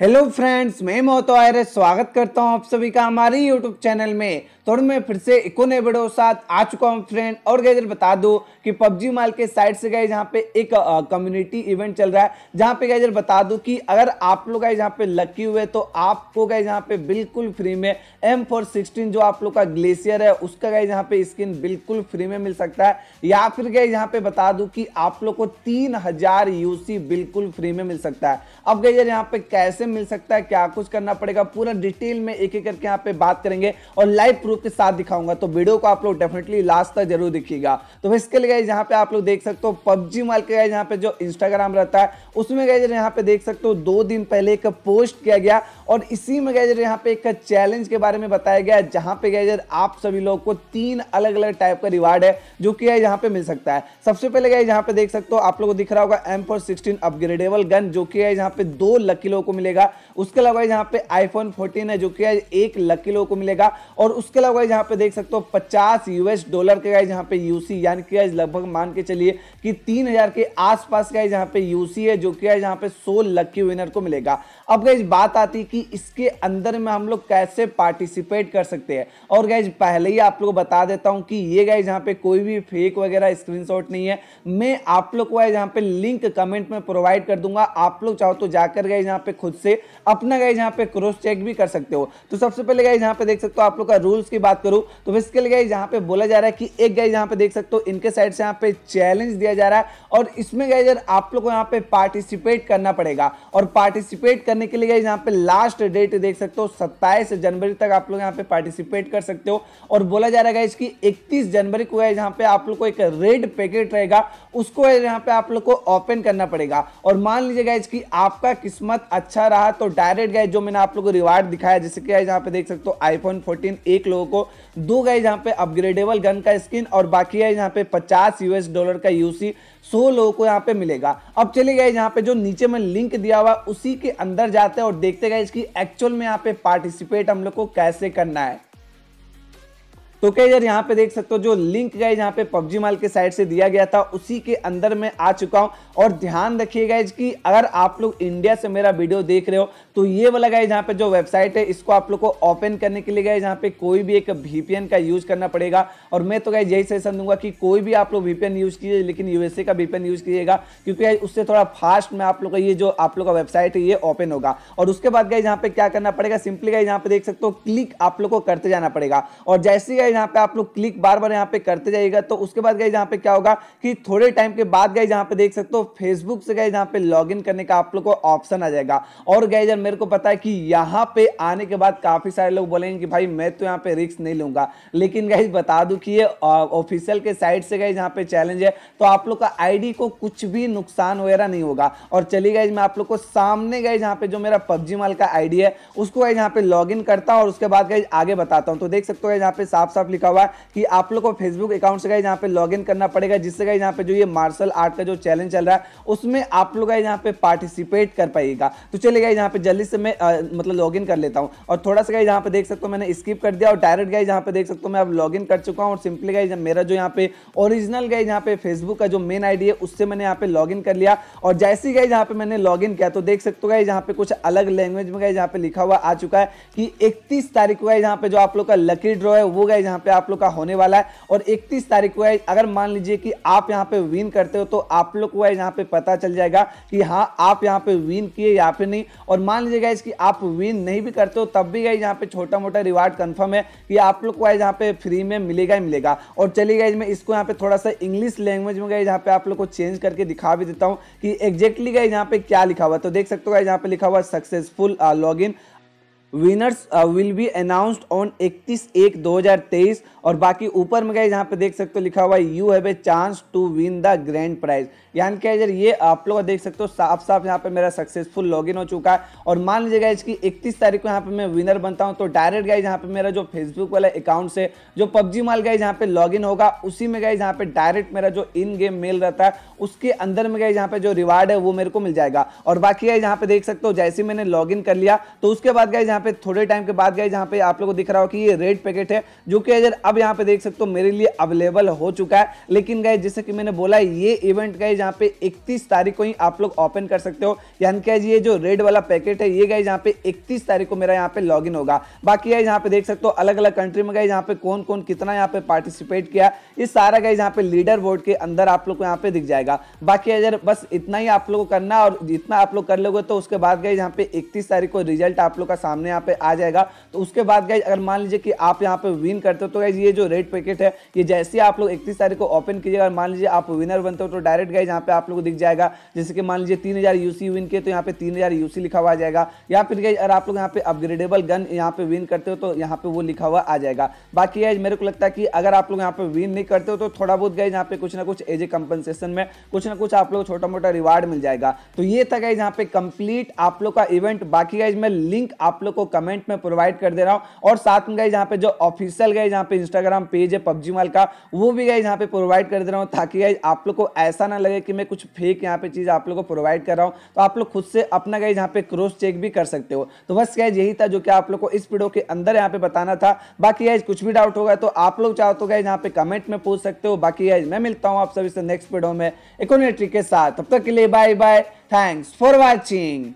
hello friends मैं मोहतो आयर स्वागत करता हूं आप सभी का हमारे यूट्यूब चैनल में थोड़ी तो मैं फिर से इको ने साथ आ चुका हूं फ्रेंड और गैजर बता दो कि पबजी माल के साइड से गए जहां पे एक कम्युनिटी इवेंट चल रहा है जहां पे गैजर बता दो कि अगर आप लोग आए जहां पे लकी हुए तो आपको गए जहाँ पे बिल्कुल फ्री में एम जो आप लोग का ग्लेशियर है उसका गए जहाँ पे स्किन बिल्कुल फ्री में मिल सकता है या फिर गए यहाँ पे बता दू कि आप लोग को तीन हज़ार बिल्कुल फ्री में मिल सकता है अब गैजर यहाँ पे कैसे मिल सकता है क्या कुछ करना पड़ेगा पूरा डिटेल में एक एक करके यहाँ पे बात करेंगे और लाइव प्रूफ के साथ दिखाऊंगा तो वीडियो को आप लोग डेफिनेटली लास्ट तक जरूर दिखेगा तो इसके लिए यहाँ पे आप लोग देख सकते हो पबजी मॉल के गए यहाँ पे जो इंस्टाग्राम रहता है उसमें गए यहाँ पे देख सकते हो दो दिन पहले एक पोस्ट किया गया और इसी में गए यहाँ पे एक चैलेंज के बारे में बताया गया जहाँ पे गए आप सभी लोग को तीन अलग अलग टाइप का रिवार्ड है जो कि यहाँ पे मिल सकता है सबसे पहले गए यहाँ पे देख सकते हो आप लोग को दिख रहा होगा M four sixteen upgradable gun जो कि यहाँ पे दो लकी लोगों को मिलेगा मिलेगा उसके अलावा यहाँ पे आईफोन 14 है जो कि एक लकी लोगों को मिलेगा और उसके अलावा यहाँ पे देख सकते हो 50 यूएस डॉलर के गाइज यहाँ पे यूसी यानी कि आज लगभग मान के चलिए कि तीन हजार के आसपास का यहाँ पे यूसी है जो कि आज यहाँ पे सो लकी विनर को मिलेगा अब गाइज बात आती है कि इसके अंदर में हम लोग कैसे पार्टिसिपेट कर सकते हैं और गाइज पहले ही आप लोग बता देता हूँ कि ये गाइज यहाँ पे कोई भी फेक वगैरह स्क्रीन नहीं है मैं आप लोग को यहाँ पे लिंक कमेंट में प्रोवाइड कर दूंगा आप लोग चाहो तो जाकर गए यहाँ पे खुद से से अपना गाइज यहाँ पे क्रॉस चेक भी कर सकते हो तो सबसे पहले गाइज यहाँ पे देख सकते हो आप लोग का रूल्स की बात करूँ तो इसके लिए गाइज यहाँ पे बोला जा रहा है कि एक गाइज यहाँ पे देख सकते हो इनके साइड से यहाँ पे चैलेंज दिया जा रहा है और इसमें गाइज आप लोग को यहाँ पे पार्टिसिपेट करना पड़ेगा और पार्टिसिपेट करने के लिए गाइज यहाँ पे लास्ट डेट देख सकते हो सत्ताईस जनवरी तक आप लोग यहाँ पे पार्टिसिपेट कर सकते हो और बोला जा रहा है गाइज की इकतीस जनवरी को गाइज यहाँ पे आप लोग को एक रेड पैकेट रहेगा उसको यहाँ पे आप लोग को ओपन करना पड़ेगा और मान लीजिए गाइज की आपका किस्मत अच्छा रहा तो डायरेक्ट गए जो मैंने आप लोगों को रिवार्ड दिखाया जैसे कि यहाँ पे देख सकते हो आईफोन 14 एक लोगों को दो गए यहाँ पे अपग्रेडेबल गन का स्किन और बाकी है यहाँ पे 50 यूएस डॉलर का यूसी सो लोगों को यहाँ पे मिलेगा अब चले गए यहाँ पे जो नीचे में लिंक दिया हुआ उसी के अंदर जाते हैं और देखते गए इसकी एक्चुअल में यहाँ पे पार्टिसिपेट हम लोग को कैसे करना है तो क्या यार यहाँ पे देख सकते हो जो लिंक गए यहाँ पे पबजी माल के साइड से दिया गया था उसी के अंदर मैं आ चुका हूँ और ध्यान रखिएगा कि अगर आप लोग इंडिया से मेरा वीडियो देख रहे हो तो ये वाला गए यहाँ पे जो वेबसाइट है इसको आप लोग को ओपन करने के लिए गए यहाँ पे कोई भी एक वीपीएन का यूज करना पड़ेगा और मैं तो गए यही सजेशन दूंगा कि कोई भी आप लोग वीपीएन यूज कीजिए लेकिन यूएसए का वीपीएन यूज कीजिएगा क्योंकि उससे थोड़ा फास्ट में आप लोग का ये जो आप लोग का वेबसाइट है ये ओपन होगा और उसके बाद गए यहाँ पे क्या करना पड़ेगा सिंपली गए यहाँ पे देख सकते हो क्लिक आप लोग को करते जाना पड़ेगा और जैसे गए यहाँ पे आप लोग क्लिक बार बार यहाँ पे करते जाइएगा तो उसके बाद गए यहाँ पे क्या होगा कि थोड़े टाइम के बाद गए यहाँ पे देख सकते हो फेसबुक से गए यहाँ पे लॉग करने का आप लोग को ऑप्शन आ जाएगा और गए जब मेरे को पता है कि यहाँ पे आने के बाद काफी सारे लोग बोलेंगे कि भाई मैं तो यहाँ पे रिक्स नहीं लूंगा लेकिन गए बता दू कि ये ऑफिशियल के साइड से गए यहाँ पे चैलेंज है तो आप लोग का आई को कुछ भी नुकसान वगैरह नहीं होगा और चली गई मैं आप लोग को सामने गए जहाँ पे जो मेरा पबजी माल का आईडी है उसको गए यहाँ पे लॉग करता हूँ और उसके बाद गए आगे बताता हूँ तो देख सकते हो यहाँ पे साफ साफ लिखा हुआ है कि आप लोग को फेसबुक अकाउंट से यहाँ पे लॉग करना पड़ेगा जिससे का यहाँ पे जो ये मार्शल आर्ट का जो चैलेंज चल रहा है उसमें आप लोग यहाँ पे पार्टिसिपेट कर पाएगा तो चले गए यहाँ पे जल्दी से मैं मतलब लॉग कर लेता हूँ और थोड़ा सा यहाँ पे देख सकते हो मैंने स्किप कर दिया और डायरेक्ट गए यहाँ पे देख सकते हो मैं अब लॉग कर चुका हूँ और सिंपली गए मेरा जो यहाँ पे ओरिजिनल गए यहाँ पे फेसबुक का जो मेन आईडी है उससे मैंने यहाँ पे लॉग कर लिया और जैसी ही गए यहाँ पे मैंने लॉग किया तो देख सकते हो गए यहाँ पे कुछ अलग लैंग्वेज में गए यहाँ पे लिखा हुआ आ चुका है कि इकतीस तारीख को गए यहाँ पे जो आप लोग का लकी ड्रॉ है वो गए यहाँ पे आप लोग का होने वाला है और 31 तारीख को है अगर मान लीजिए कि आप यहाँ पे विन करते हो तो आप लोग को है यहाँ पे पता चल जाएगा कि हाँ आप यहाँ पे विन किए या फिर नहीं और मान लीजिएगा इसकी आप विन नहीं भी करते हो तब भी गए यहाँ पे छोटा मोटा रिवार्ड कन्फर्म है कि आप लोग को है यहाँ पे फ्री में मिलेगा ही मिलेगा और चलिए गए मैं इसको यहाँ पे थोड़ा सा इंग्लिश लैंग्वेज में गए यहाँ पे आप लोग को चेंज करके दिखा भी देता हूँ कि एग्जैक्टली गए यहाँ पे क्या लिखा हुआ तो देख सकते हो यहाँ पे लिखा हुआ successful log winners will be announced on 31 एक 2023 और बाकी ऊपर में गए जहाँ पे देख सकते हो लिखा हुआ है you have a chance to win the grand prize यानी क्या यार ये आप लोग देख सकते हो साफ साफ यहाँ पे मेरा सक्सेसफुल लॉगिन हो चुका है और मान लीजिए गाइज कि 31 तारीख को यहाँ पे मैं विनर बनता हूँ तो डायरेक्ट गए जहाँ पे मेरा जो फेसबुक वाला अकाउंट से जो पबजी माल गए जहाँ पे लॉग होगा उसी में गए जहाँ पे डायरेक्ट मेरा जो इन गेम मेल रहता है उसके अंदर में गए यहाँ पे जो रिवार्ड है वो मेरे को मिल जाएगा और बाकी गए जहाँ पे देख सकते हो जैसे मैंने लॉग कर लिया तो उसके बाद गए जहाँ पे थोड़े टाइम के बाद गए जहाँ पे आप लोगों को दिख रहा हो कि ये रेड पैकेट है जो कि अगर अब यहाँ पे देख सकते हो मेरे लिए अवेलेबल हो चुका है लेकिन गए जैसे कि मैंने बोला ये इवेंट गए जहाँ पे 31 तारीख को ही आप लोग ओपन कर सकते हो यानी क्या ये जो रेड वाला पैकेट है ये गए जहाँ पे इकतीस तारीख को मेरा यहाँ पे लॉग होगा बाकी है यहाँ पे देख सकते हो अलग अलग कंट्री में गए जहाँ पे कौन कौन कितना यहाँ पे पार्टिसिपेट किया ये सारा गए यहाँ पे लीडर बोर्ड के अंदर आप लोग को यहाँ पे दिख जाएगा बाकी अगर बस इतना ही आप लोग को करना और जितना आप लोग कर लोगे तो उसके बाद गए यहाँ पे इकतीस तारीख को रिजल्ट आप लोग का सामने यहाँ पे आ जाएगा तो उसके बाद गाइज अगर मान लीजिए कि आप यहाँ पे विन करते हो तो गाइज ये जो रेड पैकेट है ये जैसे ही आप लोग इकतीस तारीख को ओपन कीजिएगा और मान लीजिए आप विनर बनते हो तो डायरेक्ट गाइज यहाँ पे आप लोग को दिख जाएगा जैसे कि मान लीजिए तीन हज़ार यूसी विन किए तो यहाँ पे तीन हज़ार यूसी लिखा हुआ आ जाएगा या फिर गाइज अगर आप लोग यहाँ पे अपग्रेडेबल गन यहाँ पे विन करते हो तो यहाँ पे वो लिखा हुआ आ जाएगा बाकी गाइज मेरे को लगता है कि अगर आप लोग यहाँ पे विन नहीं करते हो तो थोड़ा बहुत गाइज यहाँ पे कुछ ना कुछ एज ए कंपनसेशन में कुछ ना कुछ आप लोग छोटा मोटा रिवार्ड मिल जाएगा तो ये था गाइज यहाँ पे कंप्लीट आप लोग का इवेंट बाकी गाइज में लिंक आप लोग को कमेंट में प्रोवाइड कर दे रहा हूँ और साथ में गए यहाँ पे जो ऑफिशियल गए जहाँ पे इंस्टाग्राम पेज है पबजी माल का वो भी गए यहाँ पे प्रोवाइड कर दे रहा हूँ ताकि गए आप लोग को ऐसा ना लगे कि मैं कुछ फेक यहाँ पे चीज़ आप लोग को प्रोवाइड कर रहा हूँ तो आप लोग खुद से अपना गए जहाँ पे क्रोस चेक भी कर सकते हो तो बस गए यही था जो कि आप लोग को इस वीडियो के अंदर यहाँ पे बताना था बाकी गाइज कुछ भी डाउट होगा तो आप लोग चाहो तो गए यहाँ पे कमेंट में पूछ सकते हो बाकी गाइज मैं मिलता हूँ आप सभी से नेक्स्ट वीडियो में इकोनेट्री के साथ तब तक के लिए bye bye thanks for watching